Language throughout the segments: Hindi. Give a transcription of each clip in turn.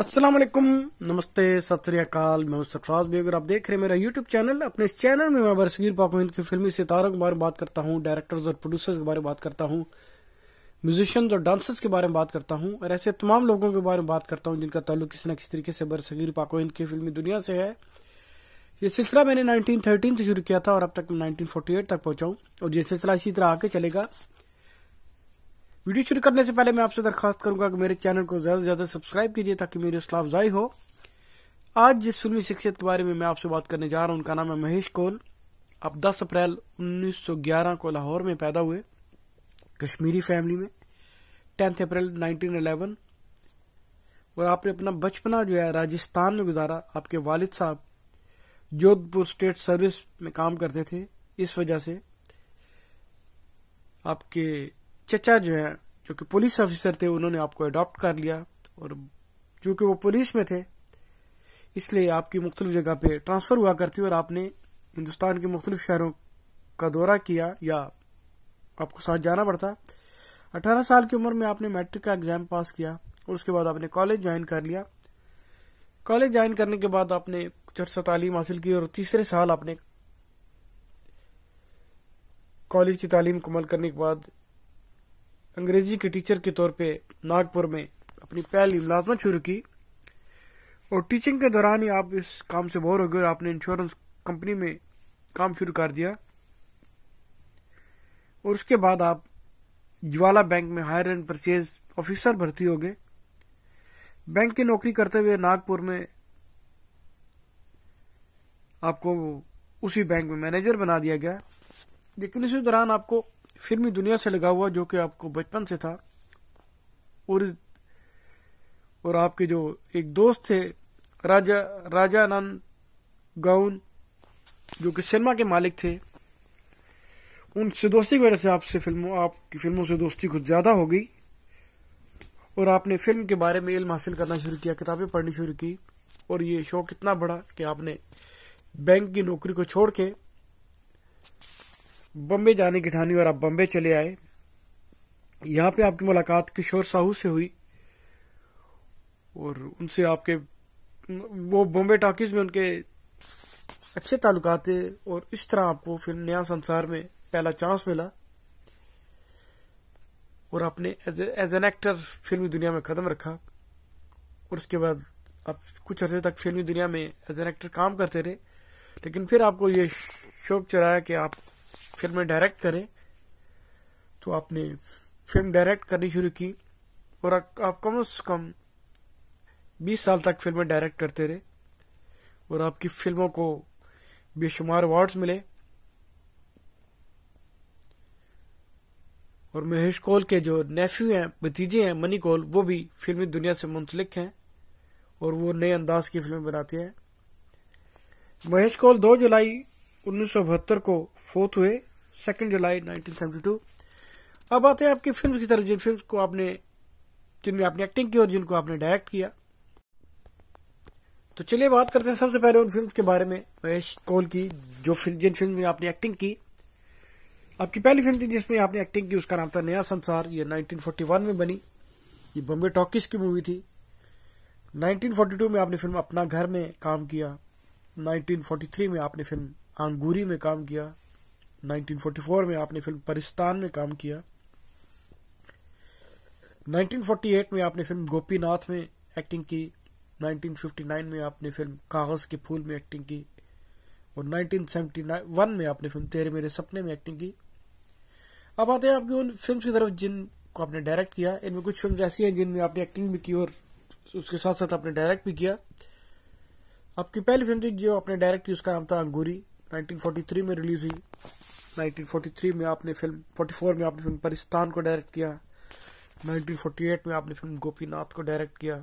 अस्सलाम वालेकुम नमस्ते सत श्रीकाल मैं सरफराज भी अगर आप देख रहे हैं मेरा यूट्यूब चैनल अपने इस चैनल में मैं बरसगीर पाक हिंद फिल्मी सितारों के बारे में बात करता हूँ डायरेक्टर्स और प्रोड्यूसर्स के बारे में बात करता हूँ म्यूजिशियंस और डांसर्स के बारे में बात करता हूँ और ऐसे तमाम लोगों के बारे में बात करता हूँ जिनका ताल्लुक किसी न किसी तरीके से बरसगीर पाक हिंद की फिल्मी दुनिया से है ये सिलसिला मैंने नाइनटीन से शुरू किया था और अब तक नाइनटीन तक पहुंचाऊँ और ये सिलसिला इसी तरह आके चलेगा वीडियो शुरू करने से पहले मैं आपसे दरखास्त करूंगा कि मेरे चैनल को ज्यादा से ज्यादा सब्सक्राइब कीजिए ताकि मेरी असलाफ अफजाई हो आज जिस फिल्मी शख्सियत के बारे में मैं आपसे बात करने जा रहा हूं उनका नाम है महेश कौल आप 10 अप्रैल 1911 को लाहौर में पैदा हुए कश्मीरी फैमिली में टेंथ अप्रैल नाइनटीन और आपने अपना बचपना जो है राजस्थान में गुजारा आपके वालिद साहब जोधपुर स्टेट सर्विस में काम करते थे इस वजह से आपके चचा जो है जो कि पुलिस ऑफिसर थे उन्होंने आपको अडॉप्ट कर लिया और जो कि वो पुलिस में थे इसलिए आपकी मुख्तु जगह पे ट्रांसफर हुआ करती और आपने हिंदुस्तान के मुख्तलिफ शहरों का दौरा किया या आपको साथ जाना पड़ता अठारह साल की उम्र में आपने मैट्रिक का एग्जाम पास किया और उसके बाद आपने कॉलेज ज्वाइन कर लिया कॉलेज ज्वाइन करने के बाद आपने कुछ अर्सा तालीम हासिल की और तीसरे साल आपने कॉलेज की तालीम मुकमल करने के बाद अंग्रेजी के टीचर के तौर पे नागपुर में अपनी पहली मुलाजमत शुरू की और टीचिंग के दौरान ही आप इस काम से बोर हो गए और आपने इंश्योरेंस कंपनी में काम शुरू कर दिया और उसके बाद आप ज्वाला बैंक में हायर एंड परचेज ऑफिसर भर्ती हो गए बैंक की नौकरी करते हुए नागपुर में आपको उसी बैंक में मैनेजर बना दिया गया लेकिन इसी दौरान आपको फिल्मी दुनिया से लगा हुआ जो कि आपको बचपन से था और और आपके जो एक दोस्त थे राजा राजानंद गाउन जो कि सिनेमा के मालिक थे उनसे दोस्ती की वजह से आपसे फिल्मों आपकी फिल्मों से दोस्ती कुछ ज्यादा हो गई और आपने फिल्म के बारे में इल्म हासिल करना शुरू किया किताबें पढ़नी शुरू की और ये शौक इतना बढ़ा कि आपने बैंक की नौकरी को छोड़ के बम्बे जाने की ठानी और आप बम्बे चले आए यहाँ पे आपकी मुलाकात किशोर साहू से हुई और उनसे आपके वो बॉम्बे टाकिस में उनके अच्छे ताल्लुक थे और इस तरह आपको फिर नया संसार में पहला चांस मिला और आपने एज एन एक्टर फिल्मी दुनिया में कदम रखा और उसके बाद आप कुछ अर्से तक फिल्मी दुनिया में एज एन एक्टर काम करते रहे लेकिन फिर आपको ये शौक चढ़ाया कि आप फिल्म डायरेक्ट करें तो आपने फिल्म डायरेक्ट करनी शुरू की और आप कम से कम 20 साल तक फिल्में डायरेक्ट करते रहे और आपकी फिल्मों को बेशुमार अवार्ड्स मिले और महेश कौल के जो नेफ्यू हैं भतीजे हैं मनी कौल वो भी फिल्मी दुनिया से मुंसलिक हैं और वो नए अंदाज की फिल्में बनाते हैं महेश कौल 2 जुलाई उन्नीस को फोत हुए सेकेंड जुलाई नाइनटीन अब आते हैं आपकी फिल्म की तरफ जिन फिल्म को आपने जिनमें आपने एक्टिंग की और जिनको आपने डायरेक्ट किया तो चलिए बात करते हैं सबसे पहले उन फिल्म के बारे में महेश कौल की जो फिल्म जिन फिल्म में आपने एक्टिंग की आपकी पहली फिल्म थी जिसमें आपने एक्टिंग की उसका नाम था नया संसार ये 1941 में बनी ये बॉम्बे टॉकीज की मूवी थी 1942 में आपने फिल्म अपना घर में काम किया 1943 में आपने फिल्म आंगूरी में काम किया 1944 में आपने फिल्म परिस्तान में काम किया 1948 में आपने फिल्म गोपीनाथ में एक्टिंग की 1959 में आपने फिल्म कागज़ के फूल में एक्टिंग की और 1971 में आपने फिल्म तेरे मेरे सपने में एक्टिंग की अब आते हैं आपकी उन फिल्म की तरफ जिनको आपने डायरेक्ट किया इनमें कुछ फिल्म ऐसी हैं जिनमें आपने एक्टिंग भी की और उसके साथ साथ आपने डायरेक्ट भी किया आपकी पहली फिल्म थी जो आपने डायरेक्ट की उसका नाम था अंगूरी 1943 में रिलीज हुई 1943 में आपने फिल्म 44 में आपने फिल्म परिस्तान को डायरेक्ट किया 1948 में आपने फिल्म गोपीनाथ को डायरेक्ट किया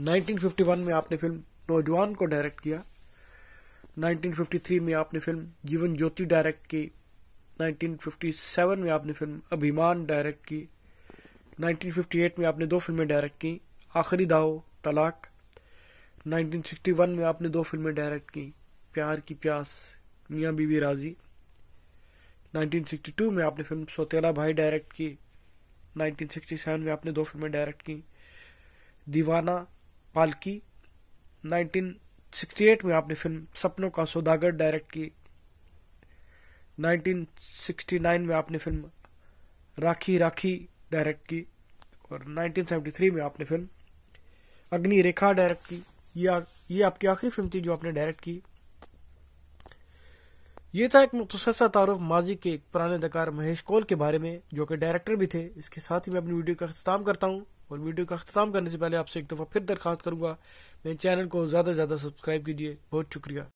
1951 में आपने फिल्म नौजवान को डायरेक्ट किया 1953 में आपने फिल्म जीवन ज्योति डायरेक्ट की 1957 में आपने फिल्म अभिमान डायरेक्ट की 1958 में आपने दो फिल्में डायरेक्ट की आखिरी दाव तलाक 1961 में आपने दो फिल्में डायरेक्ट की प्यार की प्यास मियाँ बीवी राजी 1962 में आपने फिल्म सोतेला भाई डायरेक्ट की 1967 में आपने दो फिल्में डायरेक्ट की दीवाना पालकी 1968 में आपने फिल्म सपनों का सौदागर डायरेक्ट की 1969 में आपने फिल्म राखी राखी डायरेक्ट की और 1973 में आपने फिल्म अग्नि रेखा डायरेक्ट की ये आपकी आखिरी फिल्म थी जो आपने डायरेक्ट की ये था एक मुख्तर सा तारफ माजी के एक पुराने अदाकार महेश कौल के बारे में जो कि डायरेक्टर भी थे इसके साथ ही मैं अपनी वीडियो का अख्ताम करता हूँ और वीडियो का अख्ताम करने से पहले आपसे एक दफा फिर दरखास्त करूंगा मेरे चैनल को ज्यादा से ज्यादा सब्सक्राइब कीजिए बहुत शुक्रिया